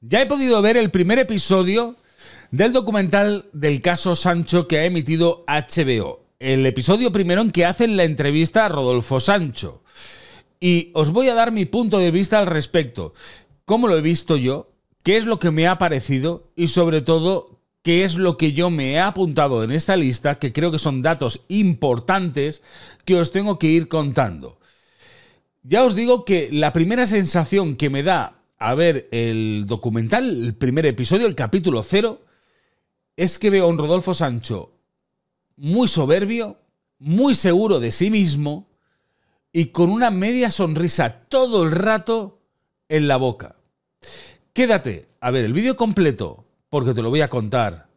Ya he podido ver el primer episodio del documental del caso Sancho que ha emitido HBO. El episodio primero en que hacen la entrevista a Rodolfo Sancho. Y os voy a dar mi punto de vista al respecto. ¿Cómo lo he visto yo? ¿Qué es lo que me ha parecido? Y sobre todo, ¿qué es lo que yo me he apuntado en esta lista? Que creo que son datos importantes que os tengo que ir contando. Ya os digo que la primera sensación que me da a ver el documental, el primer episodio, el capítulo cero, es que veo a un Rodolfo Sancho muy soberbio, muy seguro de sí mismo y con una media sonrisa todo el rato en la boca. Quédate a ver el vídeo completo porque te lo voy a contar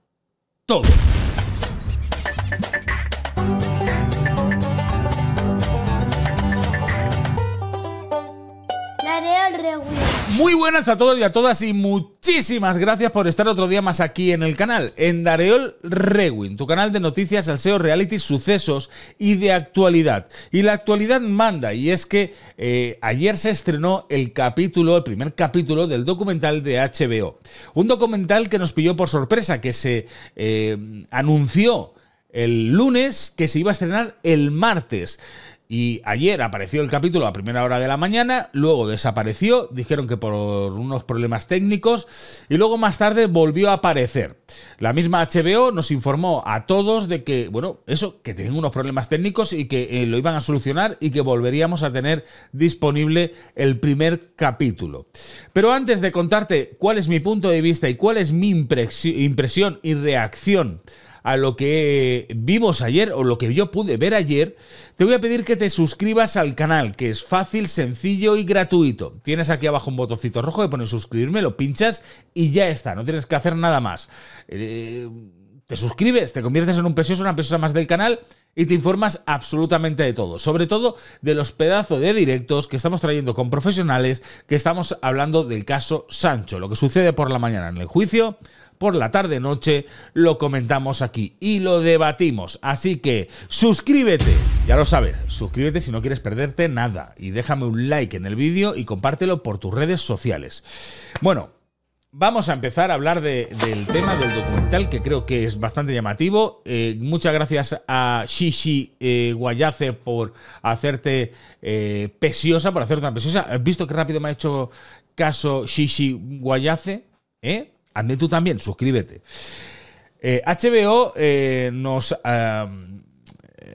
todo. buenas a todos y a todas y muchísimas gracias por estar otro día más aquí en el canal, en Dareol Rewin, tu canal de noticias, SEO, reality, sucesos y de actualidad. Y la actualidad manda y es que eh, ayer se estrenó el capítulo, el primer capítulo del documental de HBO. Un documental que nos pilló por sorpresa, que se eh, anunció el lunes que se iba a estrenar el martes. Y ayer apareció el capítulo a primera hora de la mañana, luego desapareció, dijeron que por unos problemas técnicos, y luego más tarde volvió a aparecer. La misma HBO nos informó a todos de que, bueno, eso, que tenían unos problemas técnicos y que eh, lo iban a solucionar y que volveríamos a tener disponible el primer capítulo. Pero antes de contarte cuál es mi punto de vista y cuál es mi impresión y reacción, a lo que vimos ayer o lo que yo pude ver ayer, te voy a pedir que te suscribas al canal, que es fácil, sencillo y gratuito. Tienes aquí abajo un botoncito rojo de poner suscribirme, lo pinchas y ya está, no tienes que hacer nada más. Eh, te suscribes, te conviertes en un precioso, una persona más del canal y te informas absolutamente de todo, sobre todo de los pedazos de directos que estamos trayendo con profesionales, que estamos hablando del caso Sancho, lo que sucede por la mañana en el juicio, por la tarde-noche, lo comentamos aquí y lo debatimos. Así que suscríbete, ya lo sabes, suscríbete si no quieres perderte nada y déjame un like en el vídeo y compártelo por tus redes sociales. Bueno, Vamos a empezar a hablar del tema del documental, que creo que es bastante llamativo. Eh, muchas gracias a Shishi eh, Guayace por hacerte eh, pesiosa, por hacerte tan pesiosa. ¿Has visto qué rápido me ha hecho caso Shishi Guayace? ¿Eh? Ande tú también, suscríbete. HBO eh, eh, nos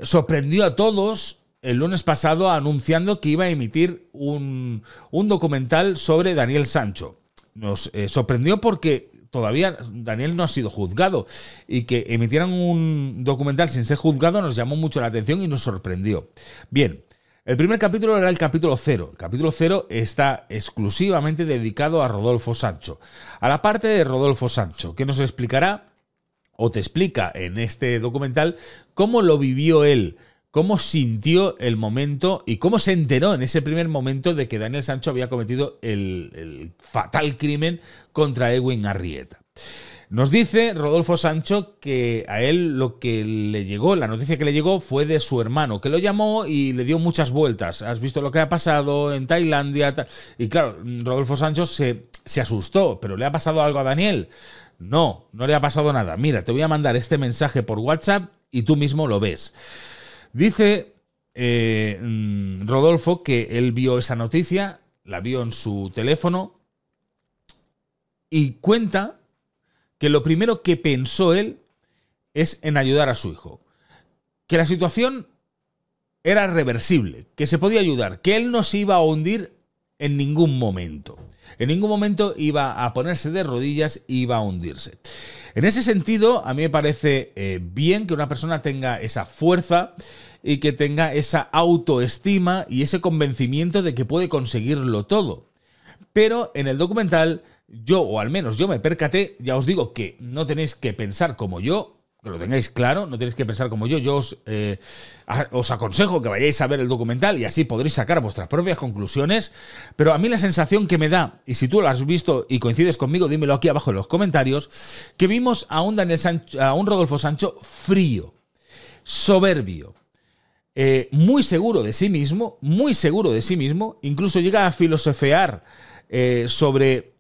sorprendió a todos el lunes pasado anunciando que iba a emitir un, un documental sobre Daniel Sancho. Nos eh, sorprendió porque todavía Daniel no ha sido juzgado y que emitieran un documental sin ser juzgado nos llamó mucho la atención y nos sorprendió. Bien, el primer capítulo era el capítulo 0. El capítulo 0 está exclusivamente dedicado a Rodolfo Sancho, a la parte de Rodolfo Sancho, que nos explicará o te explica en este documental cómo lo vivió él, cómo sintió el momento y cómo se enteró en ese primer momento de que Daniel Sancho había cometido el, el fatal crimen contra Edwin Arrieta. Nos dice Rodolfo Sancho que a él lo que le llegó, la noticia que le llegó fue de su hermano, que lo llamó y le dio muchas vueltas. Has visto lo que ha pasado en Tailandia. Y claro, Rodolfo Sancho se, asustó, pero ¿le ha pasado algo a Daniel? No, no le ha pasado nada. Mira, te voy a mandar este mensaje por WhatsApp y tú mismo lo ves. Dice eh, mm, Rodolfo que él vio esa noticia, la vio en su teléfono y cuenta que lo primero que pensó él es en ayudar a su hijo. Que la situación era reversible, que se podía ayudar, que él no se iba a hundir en ningún momento. En ningún momento iba a ponerse de rodillas y iba a hundirse. En ese sentido, a mí me parece eh, bien que una persona tenga esa fuerza y que tenga esa autoestima y ese convencimiento de que puede conseguirlo todo. Pero en el documental yo, o al menos yo me percaté, ya os digo que no tenéis que pensar como yo, que lo tengáis claro, no tenéis que pensar como yo, yo os, eh, os aconsejo que vayáis a ver el documental y así podréis sacar vuestras propias conclusiones, pero a mí la sensación que me da, y si tú lo has visto y coincides conmigo, dímelo aquí abajo en los comentarios, que vimos a un, Sancho, a un Rodolfo Sancho frío, soberbio, eh, muy seguro de sí mismo, muy seguro de sí mismo, incluso llega a filosofear eh, sobre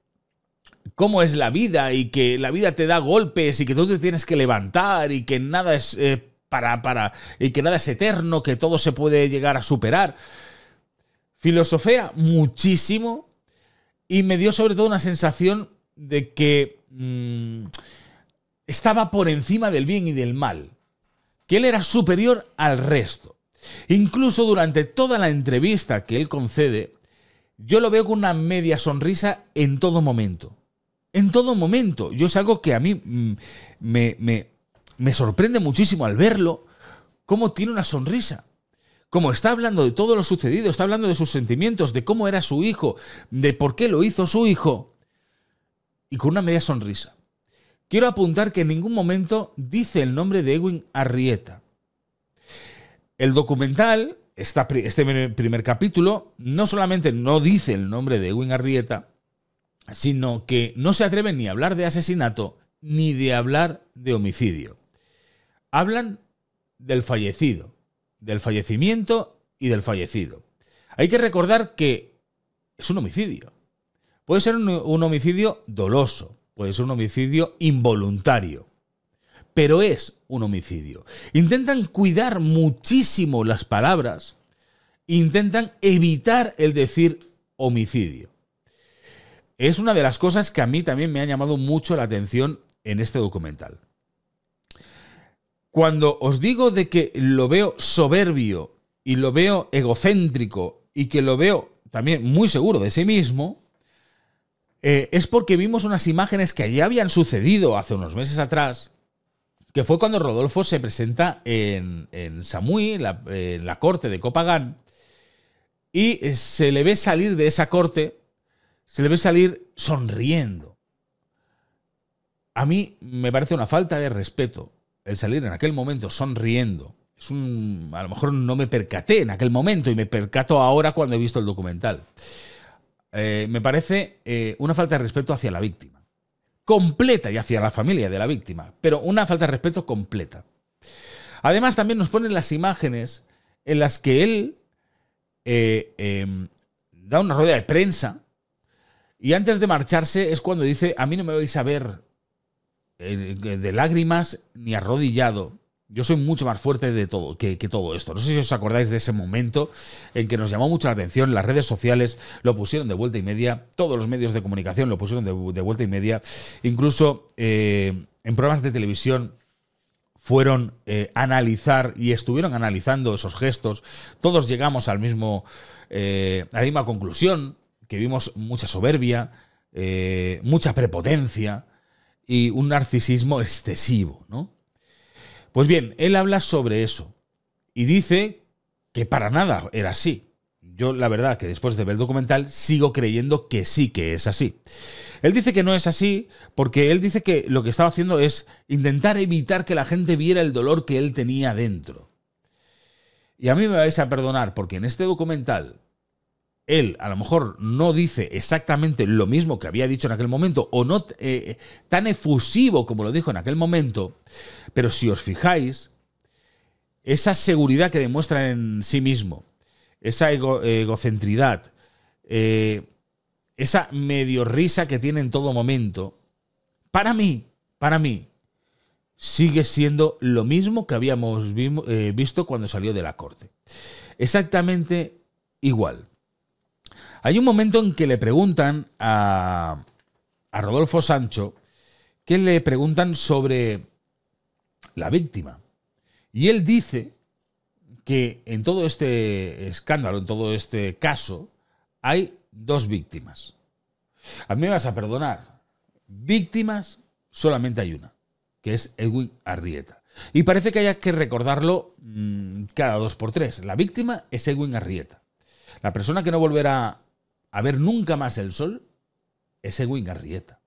cómo es la vida y que la vida te da golpes y que tú te tienes que levantar y que nada es eh, para, para, y que nada es eterno, que todo se puede llegar a superar. filosofía muchísimo y me dio sobre todo una sensación de que mm, estaba por encima del bien y del mal, que él era superior al resto. Incluso durante toda la entrevista que él concede, yo lo veo con una media sonrisa en todo momento en todo momento. Yo es algo que a mí mm, me, me, sorprende muchísimo al verlo, cómo tiene una sonrisa como está hablando de todo lo sucedido, está hablando de sus sentimientos, de cómo era su hijo, de por qué lo hizo su hijo, y con una media sonrisa. Quiero apuntar que en ningún momento dice el nombre de Ewing Arrieta. El documental, este primer capítulo, no solamente no dice el nombre de Ewing Arrieta, sino que no se atreven ni a hablar de asesinato ni de hablar de homicidio. Hablan del fallecido, del fallecimiento y del fallecido. Hay que recordar que es un homicidio. Puede ser un, homicidio doloso, puede ser un homicidio involuntario, pero es un homicidio. Intentan cuidar muchísimo las palabras, intentan evitar el decir homicidio es una de las cosas que a mí también me ha llamado mucho la atención en este documental. Cuando os digo de que lo veo soberbio y lo veo egocéntrico y que lo veo también muy seguro de sí mismo, eh, es porque vimos unas imágenes que allí habían sucedido hace unos meses atrás, que fue cuando Rodolfo se presenta en, Samui, en la corte de Copagán, y se le ve salir de esa corte se le ve salir sonriendo. A mí me parece una falta de respeto el salir en aquel momento sonriendo. Es un, a lo mejor no me percaté en aquel momento y me percato ahora cuando he visto el documental. Eh, me parece eh, una falta de respeto hacia la víctima. Completa y hacia la familia de la víctima, pero una falta de respeto completa. Además, también nos ponen las imágenes en las que él eh, em, da una rueda de prensa y antes de marcharse es cuando dice, a mí no me vais a ver eh, de lágrimas ni arrodillado. Yo soy mucho más fuerte de todo que, todo esto. No sé si os acordáis de ese momento en que nos llamó mucha atención. Las redes sociales lo pusieron de vuelta y media. Todos los medios de comunicación lo pusieron de, vuelta y media. Incluso eh, en programas de televisión fueron a eh, analizar y estuvieron analizando esos gestos. Todos llegamos al mismo, a la misma conclusión que vimos mucha soberbia, eh, mucha prepotencia y un narcisismo excesivo, ¿no? Pues bien, él habla sobre eso y dice que para nada era así. Yo la verdad que después de ver el documental sigo creyendo que sí que es así. Él dice que no es así porque él dice que lo que estaba haciendo es intentar evitar que la gente viera el dolor que él tenía dentro. Y a mí me vais a perdonar porque en este documental él a lo mejor no dice exactamente lo mismo que había dicho en aquel momento o no eh, eh, tan efusivo como lo dijo en aquel momento, pero si os fijáis, esa seguridad que demuestra en sí mismo, esa egocentridad, eh, esa medio risa que tiene en todo momento, para mí, para mí, sigue siendo lo mismo que habíamos visto cuando salió de la corte. Exactamente igual. Hay un momento en que le preguntan a, Rodolfo Sancho, que le preguntan sobre la víctima. Y él dice que en todo este escándalo, en todo este caso, hay dos víctimas. A mí me vas a perdonar. Víctimas solamente hay una, que es Edwin Arrieta. Y parece que haya que recordarlo mm, cada dos por tres. La víctima es Edwin Arrieta. La persona que no volverá a ver nunca más el sol es Edwin Garrieta.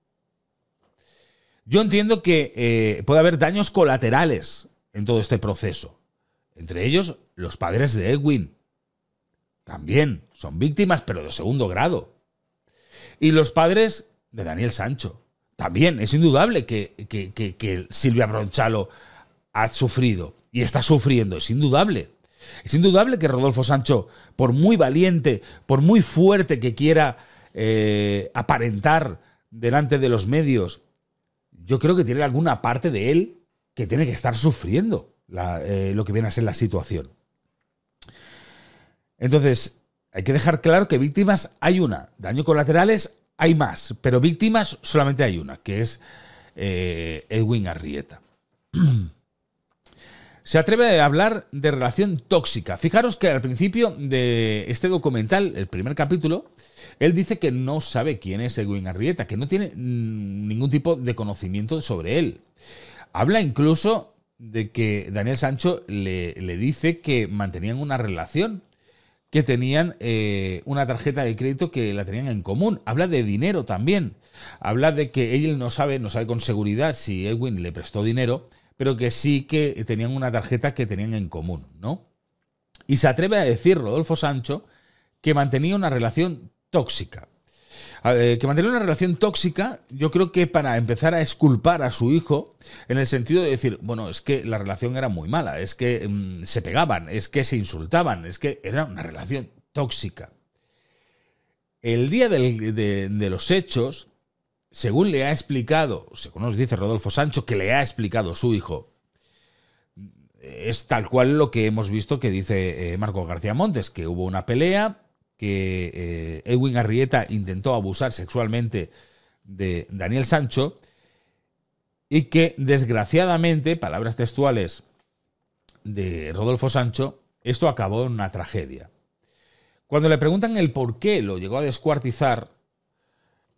Yo entiendo que eh, puede haber daños colaterales en todo este proceso. Entre ellos, los padres de Edwin. También son víctimas, pero de segundo grado. Y los padres de Daniel Sancho. También es indudable que, que, que Silvia Bronchalo ha sufrido y está sufriendo, es indudable. Es indudable que Rodolfo Sancho, por muy valiente, por muy fuerte que quiera eh, aparentar delante de los medios, yo creo que tiene alguna parte de él que tiene que estar sufriendo eh, lo que viene a ser la situación. Entonces, hay que dejar claro que víctimas hay una, daños colaterales hay más, pero víctimas solamente hay una, que es eh, Edwin Arrieta. se atreve a hablar de relación tóxica. Fijaros que al principio de este documental, el primer capítulo, él dice que no sabe quién es Edwin Arrieta, que no tiene ningún tipo de conocimiento sobre él. Habla incluso de que Daniel Sancho le, dice que mantenían una relación, que tenían eh, una tarjeta de crédito que la tenían en común. Habla de dinero también. Habla de que él no sabe, no sabe con seguridad si Edwin le prestó dinero pero que sí que tenían una tarjeta que tenían en común, ¿no? Y se atreve a decir Rodolfo Sancho que mantenía una relación tóxica. que mantenía una relación tóxica, yo creo que para empezar a esculpar a su hijo, en el sentido de decir, bueno, es que la relación era muy mala, es que mm, se pegaban, es que se insultaban, es que era una relación tóxica. El día de los hechos, según le ha explicado, según nos dice Rodolfo Sancho, que le ha explicado su hijo, es tal cual lo que hemos visto que dice eh, Marco García Montes, que hubo una pelea, que eh, Edwin Arrieta intentó abusar sexualmente de Daniel Sancho y que desgraciadamente, palabras textuales de Rodolfo Sancho, esto acabó en una tragedia. Cuando le preguntan el por qué lo llegó a descuartizar,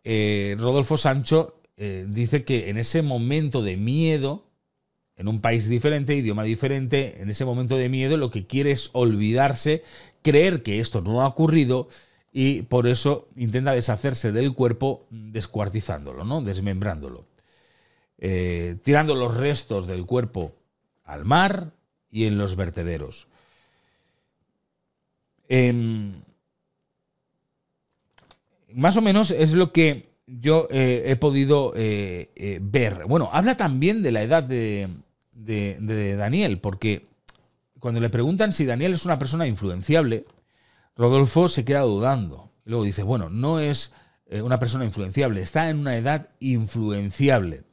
eh, Rodolfo Sancho eh, dice que en ese momento de miedo, en un país diferente, idioma diferente, en ese momento de miedo lo que quiere es olvidarse, creer que esto no ha ocurrido y por eso intenta deshacerse del cuerpo descuartizándolo, ¿no? desmembrándolo, eh, tirando los restos del cuerpo al mar y en los vertederos. en em, más o menos es lo que yo eh, he podido eh, eh, ver. Bueno, habla también de la edad de, de, Daniel, porque cuando le preguntan si Daniel es una persona influenciable, Rodolfo se queda dudando. Luego dice, bueno, no es una persona influenciable, está en una edad influenciable.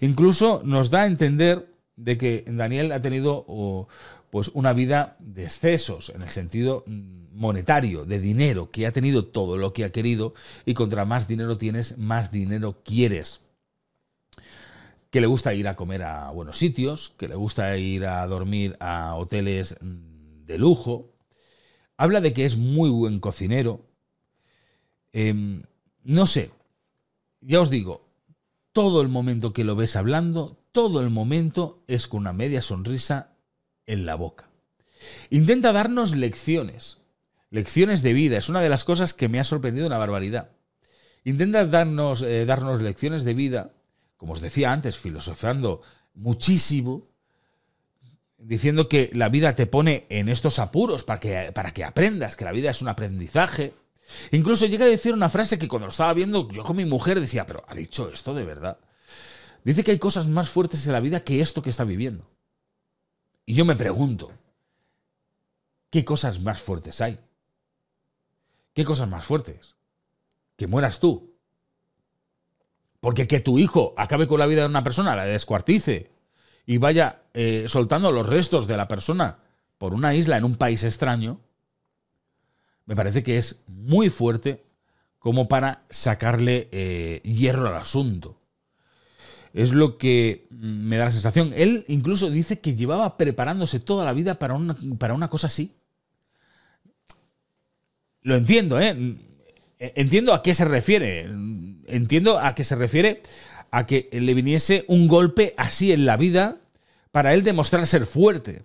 Incluso nos da a entender de que Daniel ha tenido pues una vida de excesos en el sentido mm, monetario, de dinero, que ha tenido todo lo que ha querido y contra más dinero tienes, más dinero quieres. Que le gusta ir a comer a buenos sitios, que le gusta ir a dormir a hoteles mm, de lujo. Habla de que es muy buen cocinero. Em, no sé, ya os digo, todo el momento que lo ves hablando, todo el momento es con una media sonrisa en la boca. Intenta darnos lecciones, lecciones de vida. Es una de las cosas que me ha sorprendido una barbaridad. Intenta darnos, eh, darnos lecciones de vida, como os decía antes, filosofando muchísimo, diciendo que la vida te pone en estos apuros para que, para que aprendas, que la vida es un aprendizaje. Incluso llega a decir una frase que cuando lo estaba viendo yo con mi mujer decía, pero ¿ha dicho esto de verdad? Dice que hay cosas más fuertes en la vida que esto que está viviendo. Y yo me pregunto, ¿qué cosas más fuertes hay? ¿Qué cosas más fuertes? Que mueras tú. Porque que tu hijo acabe con la vida de una persona, la descuartice y vaya eh, soltando los restos de la persona por una isla en un país extraño, me parece que es muy fuerte como para sacarle eh, hierro al asunto. Es lo que me da la sensación. Él incluso dice que llevaba preparándose toda la vida para una, para una cosa así. Lo entiendo, ¿eh? E, entiendo a qué se refiere. Entiendo a qué se refiere a que le viniese un golpe así en la vida para él demostrar ser fuerte.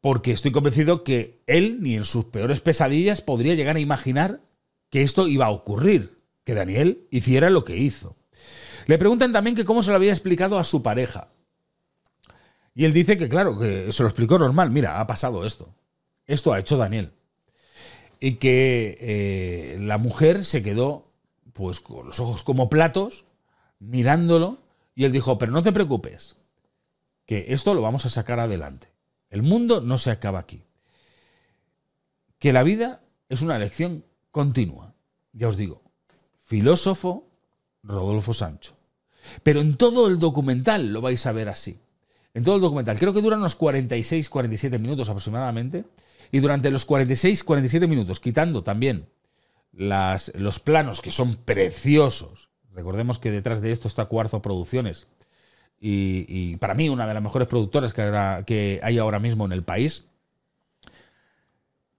Porque estoy convencido que él ni en sus peores pesadillas podría llegar a imaginar que esto iba a ocurrir, que Daniel hiciera lo que hizo. Le preguntan también que cómo se lo había explicado a su pareja. Y él dice que, claro, que se lo explicó normal. Mira, ha pasado esto. Esto ha hecho Daniel. Y que eh, la mujer se quedó, pues, con los ojos como platos, mirándolo. Y él dijo, pero no te preocupes, que esto lo vamos a sacar adelante. El mundo no se acaba aquí. Que la vida es una lección continua. Ya os digo, filósofo Rodolfo Sancho. Pero en todo el documental lo vais a ver así. En todo el documental. Creo que dura unos 46, 47 minutos aproximadamente. Y durante los 46, 47 minutos, quitando también los planos que son preciosos. Recordemos que detrás de esto está Cuarzo Producciones. Y, para mí una de las mejores productoras que hay ahora mismo en el país.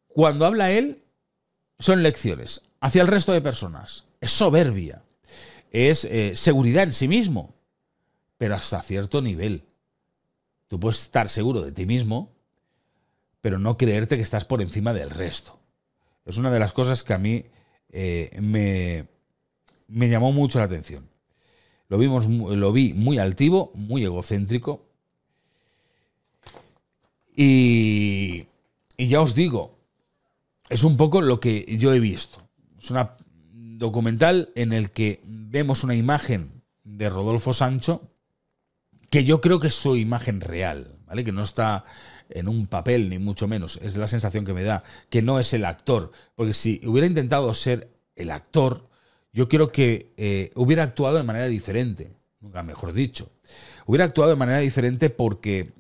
Cuando habla él, son lecciones hacia el resto de personas. Es soberbia es eh, seguridad en sí mismo, pero hasta cierto nivel. Tú puedes estar seguro de ti mismo, pero no creerte que estás por encima del resto. Es una de las cosas que a mí eh, me, me, llamó mucho la atención. Lo, vimos, lo vi muy altivo, muy egocéntrico. Y, y ya os digo, es un poco lo que yo he visto. Es una documental en el que vemos una imagen de Rodolfo Sancho, que yo creo que es su imagen real, ¿vale? Que no está en un papel, ni mucho menos. Es la sensación que me da, que no es el actor. Porque si hubiera intentado ser el actor, yo creo que eh, hubiera actuado de manera diferente, nunca mejor dicho. Hubiera actuado de manera diferente porque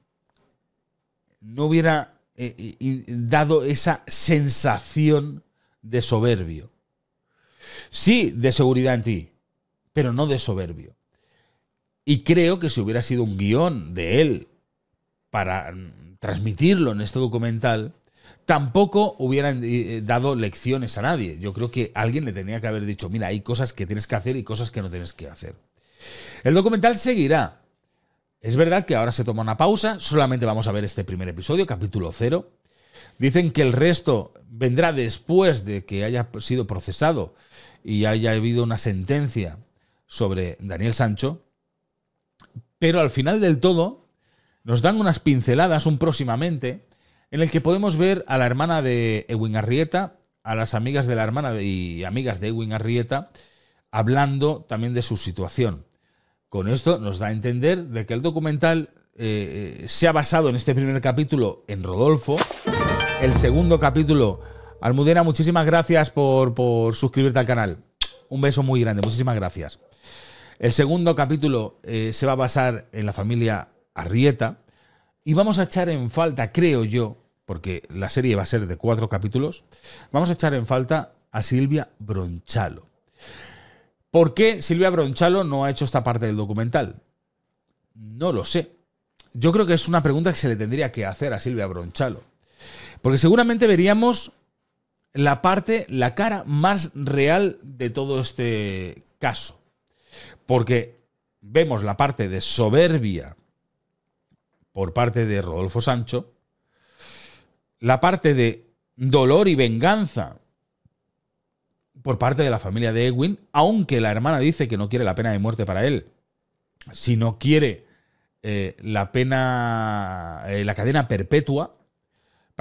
no hubiera eh, eh, dado esa sensación de soberbio. Sí, de seguridad en ti, pero no de soberbio. Y creo que si hubiera sido un guión de él para mm, transmitirlo en este documental, tampoco hubieran eh, eh, dado lecciones a nadie. Yo creo que alguien le tenía que haber dicho, mira, hay cosas que tienes que hacer y cosas que no tienes que hacer. El documental seguirá. Es verdad que ahora se toma una pausa, solamente vamos a ver este primer episodio, capítulo cero. Dicen que el resto vendrá después de que haya sido procesado y haya habido una sentencia sobre Daniel Sancho, pero al final del todo nos dan unas pinceladas, un próximamente, en el que podemos ver a la hermana de Ewing Arrieta, a las amigas de la hermana y amigas de Ewing Arrieta, hablando también de su situación. Con esto nos da a entender de que el documental eh, eh, se ha basado en este primer capítulo en Rodolfo el segundo capítulo. Almudena, muchísimas gracias por, suscribirte al canal. Un beso muy grande, muchísimas gracias. El segundo capítulo eh, se va a basar en la familia Arrieta y vamos a echar en falta, creo yo, porque la serie va a ser de cuatro capítulos, vamos a echar en falta a Silvia Bronchalo. ¿Por qué Silvia Bronchalo no ha hecho esta parte del documental? No lo sé. Yo creo que es una pregunta que se le tendría que hacer a Silvia Bronchalo. Porque seguramente veríamos la parte, la cara más real de todo este caso. Porque vemos la parte de soberbia por parte de Rodolfo Sancho, la parte de dolor y venganza por parte de la familia de Edwin, aunque la hermana dice que no quiere la pena de muerte para él, si no quiere eh, la pena, eh, la cadena perpetua,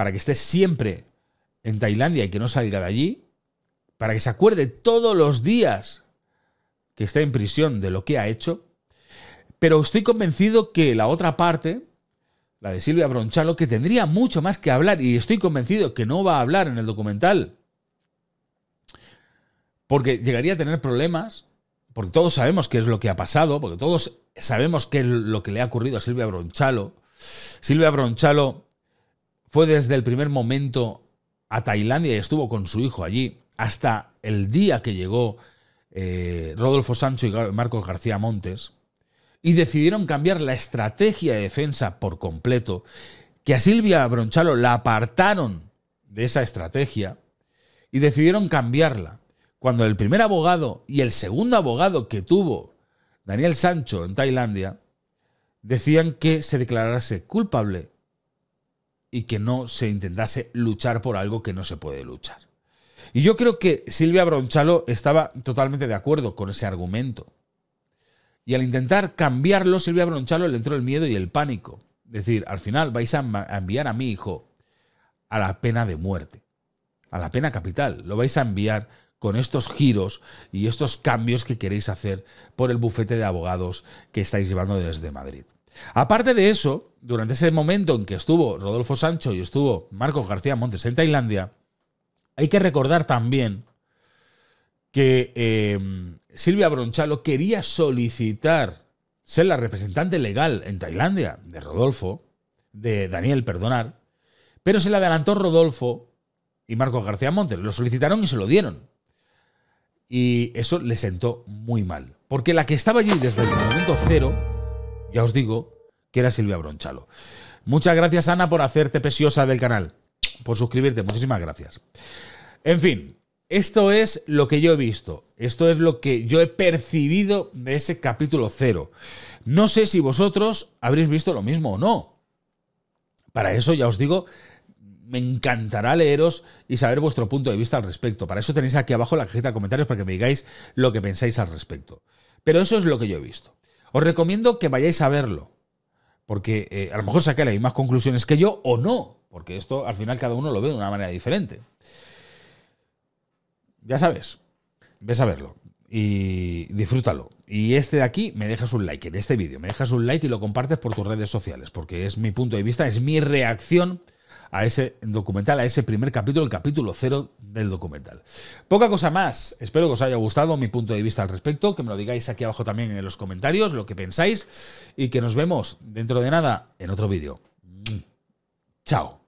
para que esté siempre en Tailandia y que no salga de allí, para que se acuerde todos los días que está en prisión de lo que ha hecho, pero estoy convencido que la otra parte, la de Silvia Bronchalo, que tendría mucho más que hablar, y estoy convencido que no va a hablar en el documental, porque llegaría a tener problemas, porque todos sabemos qué es lo que ha pasado, porque todos sabemos qué es lo que le ha ocurrido a Silvia Bronchalo. Silvia Bronchalo fue desde el primer momento a Tailandia y estuvo con su hijo allí, hasta el día que llegó eh, Rodolfo Sancho y Marcos García Montes, y decidieron cambiar la estrategia de defensa por completo, que a Silvia Bronchalo la apartaron de esa estrategia y decidieron cambiarla. Cuando el primer abogado y el segundo abogado que tuvo Daniel Sancho en Tailandia decían que se declarase culpable y que no se intentase luchar por algo que no se puede luchar. Y yo creo que Silvia Bronchalo estaba totalmente de acuerdo con ese argumento. Y al intentar cambiarlo, Silvia Bronchalo le entró el miedo y el pánico. Es decir, al final vais a enviar a mi hijo a la pena de muerte, a la pena capital. Lo vais a enviar con estos giros y estos cambios que queréis hacer por el bufete de abogados que estáis llevando desde Madrid. Aparte de eso, durante ese momento en que estuvo Rodolfo Sancho y estuvo Marcos García Montes en Tailandia, hay que recordar también que em, Silvia Bronchalo quería solicitar ser la representante legal en Tailandia de Rodolfo, de Daniel, perdonar, pero se le adelantó Rodolfo y Marcos García Montes. Lo solicitaron y se lo dieron. Y eso le sentó muy mal. Porque la que estaba allí desde el momento cero ya os digo que era Silvia Bronchalo. Muchas gracias, Ana, por hacerte preciosa del canal, por suscribirte. Muchísimas gracias. En fin, esto es lo que yo he visto. Esto es lo que yo he percibido de ese capítulo cero. No sé si vosotros habréis visto lo mismo o no. Para eso, ya os digo, me encantará leeros y saber vuestro punto de vista al respecto. Para eso tenéis aquí abajo la cajita de comentarios para que me digáis lo que pensáis al respecto. Pero eso es lo que yo he visto. Os recomiendo que vayáis a verlo, porque eh, a lo mejor sacáis las mismas conclusiones que yo o no, porque esto al final cada uno lo ve de una manera diferente. Ya sabes, ves a verlo y disfrútalo. Y este de aquí me dejas un like, en este vídeo me dejas un like y lo compartes por tus redes sociales, porque es mi punto de vista, es mi reacción a ese documental, a ese primer capítulo, el capítulo cero del documental. Poca cosa más. Espero que os haya gustado mi punto de vista al respecto, que me lo digáis aquí abajo también en los comentarios, lo que pensáis, y que nos vemos dentro de nada en otro vídeo. Mm. Chao.